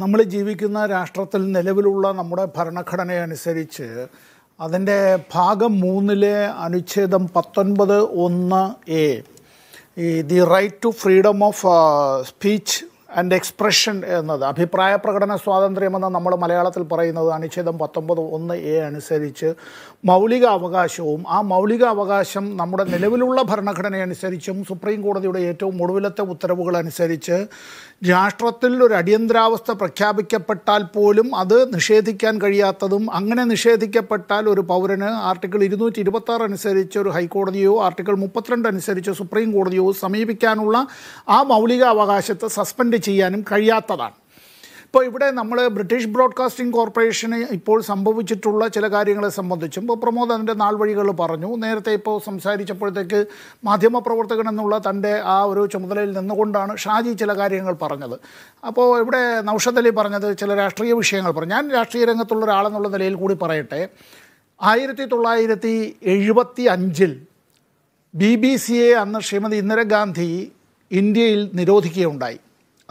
നമ്മൾ ജീവിക്കുന്ന രാഷ്ട്രത്തിൽ നിലവിലുള്ള നമ്മുടെ ഭരണഘടനയനുസരിച്ച് അതിൻ്റെ ഭാഗം മൂന്നിലെ അനുച്ഛേദം പത്തൊൻപത് ഒന്ന് എ ഈ the right to freedom of speech and expression എന്നത് അഭിപ്രായ പ്രകടന സ്വാതന്ത്ര്യമെന്ന് നമ്മൾ മലയാളത്തിൽ പറയുന്നത് അനുച്ഛേദം പത്തൊമ്പത് ഒന്ന് എ അനുസരിച്ച് മൗലിക അവകാശവും ആ മൗലിക അവകാശം നമ്മുടെ നിലവിലുള്ള ഭരണഘടന അനുസരിച്ചും സുപ്രീം കോടതിയുടെ ഏറ്റവും ഒടുവിലത്തെ ഉത്തരവുകൾ അനുസരിച്ച് രാഷ്ട്രത്തിൽ ഒരു അടിയന്തരാവസ്ഥ പ്രഖ്യാപിക്കപ്പെട്ടാൽ പോലും അത് നിഷേധിക്കാൻ കഴിയാത്തതും അങ്ങനെ നിഷേധിക്കപ്പെട്ടാൽ ഒരു പൗരന് ആർട്ടിക്കിൾ ഇരുന്നൂറ്റി ഇരുപത്താറ് അനുസരിച്ച് ഒരു ഹൈക്കോടതിയോ ആർട്ടിക്കിൾ മുപ്പത്തിരണ്ട് അനുസരിച്ച് സുപ്രീം കോടതിയോ സമീപിക്കാനുള്ള ആ മൗലിക അവകാശത്തെ സസ്പെൻഡ് ചെയ്യാനും കഴിയാത്തതാണ് ഇപ്പോൾ ഇവിടെ നമ്മൾ ബ്രിട്ടീഷ് ബ്രോഡ്കാസ്റ്റിംഗ് കോർപ്പറേഷന് ഇപ്പോൾ സംഭവിച്ചിട്ടുള്ള ചില കാര്യങ്ങളെ സംബന്ധിച്ചും ഇപ്പോൾ പ്രമോദ് അതിൻ്റെ നാൾ വഴികൾ പറഞ്ഞു നേരത്തെ ഇപ്പോൾ സംസാരിച്ചപ്പോഴത്തേക്ക് മാധ്യമപ്രവർത്തകൻ എന്നുള്ള തൻ്റെ ആ ഒരു ചുമതലയിൽ നിന്നുകൊണ്ടാണ് ഷാജി ചില കാര്യങ്ങൾ പറഞ്ഞത് അപ്പോൾ ഇവിടെ നൌഷദ് അലി പറഞ്ഞത് ചില രാഷ്ട്രീയ വിഷയങ്ങൾ പറഞ്ഞു ഞാൻ രാഷ്ട്രീയ രംഗത്തുള്ള ഒരാളെന്നുള്ള നിലയിൽ കൂടി പറയട്ടെ ആയിരത്തി തൊള്ളായിരത്തി എഴുപത്തി അഞ്ചിൽ ബി ബി സിയെ അന്ന് ശ്രീമതി ഇന്ദിരാഗാന്ധി ഇന്ത്യയിൽ നിരോധിക്കുകയുണ്ടായി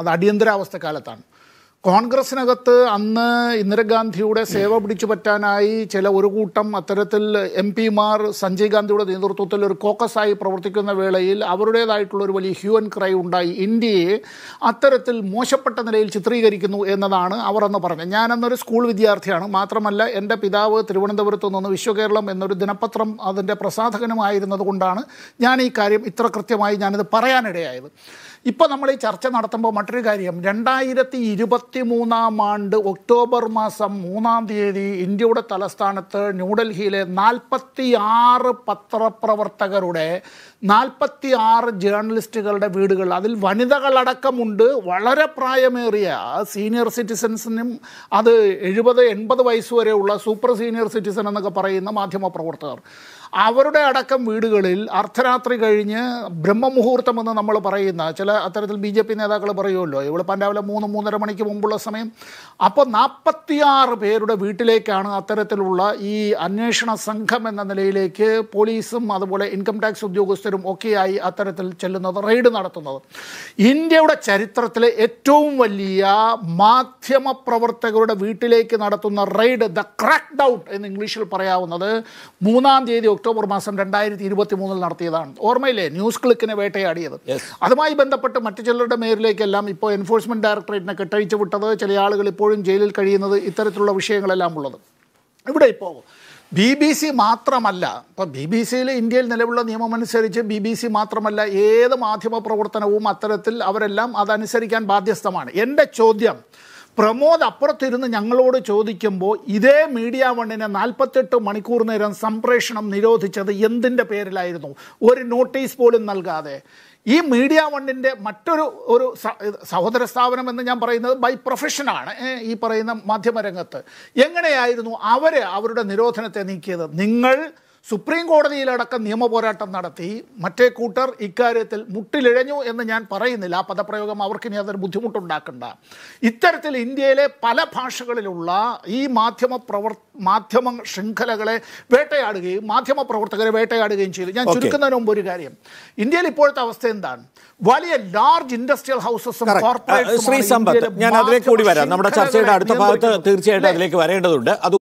അത് അടിയന്തരാവസ്ഥ കാലത്താണ് കോൺഗ്രസിനകത്ത് അന്ന് ഇന്ദിരാഗാന്ധിയുടെ സേവ പിടിച്ചു പറ്റാനായി ചില ഒരു കൂട്ടം അത്തരത്തിൽ എം പിമാർ സഞ്ജയ് ഗാന്ധിയുടെ നേതൃത്വത്തിൽ ഒരു കോക്കസായി പ്രവർത്തിക്കുന്ന വേളയിൽ അവരുടേതായിട്ടുള്ള ഒരു വലിയ ഹ്യൂ ആൻഡ് ക്രൈ ഉണ്ടായി ഇന്ത്യയെ അത്തരത്തിൽ മോശപ്പെട്ട നിലയിൽ ചിത്രീകരിക്കുന്നു എന്നതാണ് അവർ അന്ന് പറഞ്ഞത് ഞാനന്നൊരു സ്കൂൾ വിദ്യാർത്ഥിയാണ് മാത്രമല്ല എൻ്റെ പിതാവ് തിരുവനന്തപുരത്ത് നിന്ന് വിശ്വകേരളം എന്നൊരു ദിനപത്രം അതിൻ്റെ പ്രസാധകനുമായിരുന്നത് കൊണ്ടാണ് ഞാൻ ഈ കാര്യം ഇത്ര കൃത്യമായി ഞാനിത് പറയാനിടയായത് ഇപ്പോൾ നമ്മൾ ഈ ചർച്ച നടത്തുമ്പോൾ മറ്റൊരു കാര്യം രണ്ടായിരത്തി ഇരുപത്തി മൂന്നാം ആണ്ട് ഒക്ടോബർ മാസം മൂന്നാം തീയതി ഇന്ത്യയുടെ തലസ്ഥാനത്ത് ന്യൂഡൽഹിയിലെ നാൽപ്പത്തി ആറ് പത്രപ്രവർത്തകരുടെ നാൽപ്പത്തി ആറ് ജേർണലിസ്റ്റുകളുടെ വീടുകൾ അതിൽ വനിതകളടക്കമുണ്ട് വളരെ പ്രായമേറിയ സീനിയർ സിറ്റിസൻസിനും അത് എഴുപത് എൺപത് വയസ്സ് വരെയുള്ള സൂപ്പർ സീനിയർ സിറ്റിസൺ എന്നൊക്കെ പറയുന്ന മാധ്യമപ്രവർത്തകർ അവരുടെ അടക്കം വീടുകളിൽ അർദ്ധരാത്രി കഴിഞ്ഞ് ബ്രഹ്മമുഹൂർത്തം എന്ന് നമ്മൾ പറയുന്ന ചില അത്തരത്തിൽ ബി ജെ പി നേതാക്കൾ പറയുമല്ലോ ഇവിടെ പണ്ടാവിലെ മൂന്ന് മൂന്നര മണിക്ക് മുമ്പ് മുമ്പുള്ള സമയം അപ്പോൾ നാൽപ്പത്തിയാറ് പേരുടെ വീട്ടിലേക്കാണ് അത്തരത്തിലുള്ള ഈ അന്വേഷണ സംഘം എന്ന നിലയിലേക്ക് പോലീസും അതുപോലെ ഇൻകം ടാക്സ് ഉദ്യോഗസ്ഥരും ഒക്കെയായി അത്തരത്തിൽ ചെല്ലുന്നത് റെയ്ഡ് നടത്തുന്നത് ഇന്ത്യയുടെ ചരിത്രത്തിലെ ഏറ്റവും വലിയ മാധ്യമ പ്രവർത്തകരുടെ വീട്ടിലേക്ക് നടത്തുന്ന റെയ്ഡ് ദ ക്രാക്ക് ഡൗൺ എന്ന് ഇംഗ്ലീഷിൽ പറയാവുന്നത് മൂന്നാം തീയതി ഒക്ടോബർ മാസം രണ്ടായിരത്തി ഇരുപത്തി മൂന്നിൽ നടത്തിയതാണ് ഓർമ്മയില്ലേ ന്യൂസ് ക്ലിക്കിനെ വേട്ടയാടിയത് അതുമായി ബന്ധപ്പെട്ട് മറ്റു ചിലരുടെ മേരിലേക്കെല്ലാം ഇപ്പോൾ എൻഫോഴ്സ്മെന്റ് ഡയറക്ടറേറ്റിനെ കെട്ടഴിച്ചു കൊല്ലപ്പെട്ടത് ചില ആളുകൾ ഇപ്പോഴും ജയിലിൽ കഴിയുന്നത് ഇത്തരത്തിലുള്ള വിഷയങ്ങളെല്ലാം ഉള്ളത് ഇവിടെ ഇപ്പോൾ ബി ബി സി മാത്രമല്ല ഇപ്പോൾ ബി ബി സിയിൽ ഇന്ത്യയിൽ നിലവിലുള്ള നിയമമനുസരിച്ച് ബി ബി സി മാത്രമല്ല ഏത് മാധ്യമ പ്രവർത്തനവും അത്തരത്തിൽ അവരെല്ലാം അതനുസരിക്കാൻ ബാധ്യസ്ഥമാണ് എൻ്റെ ചോദ്യം പ്രമോദ് അപ്പുറത്തിരുന്ന് ഞങ്ങളോട് ചോദിക്കുമ്പോൾ ഇതേ മീഡിയ വണ്ണിനെ നാൽപ്പത്തെട്ട് മണിക്കൂർ നേരം സംപ്രേഷണം നിരോധിച്ചത് എന്തിൻ്റെ പേരിലായിരുന്നു ഒരു നോട്ടീസ് പോലും നൽകാതെ ഈ മീഡിയ വണ്ണിൻ്റെ മറ്റൊരു ഒരു സഹോദര സ്ഥാപനം എന്ന് ഞാൻ പറയുന്നത് ബൈ പ്രൊഫഷനാണ് ഈ പറയുന്ന മാധ്യമരംഗത്ത് എങ്ങനെയായിരുന്നു അവർ അവരുടെ നിരോധനത്തെ നീക്കിയത് നിങ്ങൾ സുപ്രീം കോടതിയിലടക്കം നിയമ പോരാട്ടം നടത്തി മറ്റേ കൂട്ടർ ഇക്കാര്യത്തിൽ മുട്ടിലിഴഞ്ഞു എന്ന് ഞാൻ പറയുന്നില്ല ആ പദപ്രയോഗം അവർക്കിനി അതൊരു ബുദ്ധിമുട്ടുണ്ടാക്കണ്ട ഇത്തരത്തിൽ ഇന്ത്യയിലെ പല ഭാഷകളിലുള്ള ഈ മാധ്യമ പ്രവർ മാധ്യമ ശൃംഖലകളെ വേട്ടയാടുകയും മാധ്യമ പ്രവർത്തകരെ വേട്ടയാടുകയും ചെയ്തു ഞാൻ ചുരുക്കുന്നതിന് മുമ്പ് ഒരു കാര്യം ഇന്ത്യയിൽ ഇപ്പോഴത്തെ അവസ്ഥ എന്താണ് വലിയ ലാർജ് ഇൻഡസ്ട്രിയൽ ഹൗസസും കോർപ്പറേറ്റ് ഞാൻ അതിലേക്ക് കൂടി വരാം നമ്മുടെ ചർച്ചയുടെ അടുത്ത ഭാഗത്ത് തീർച്ചയായിട്ടും അതിലേക്ക് വരേണ്ടതുണ്ട്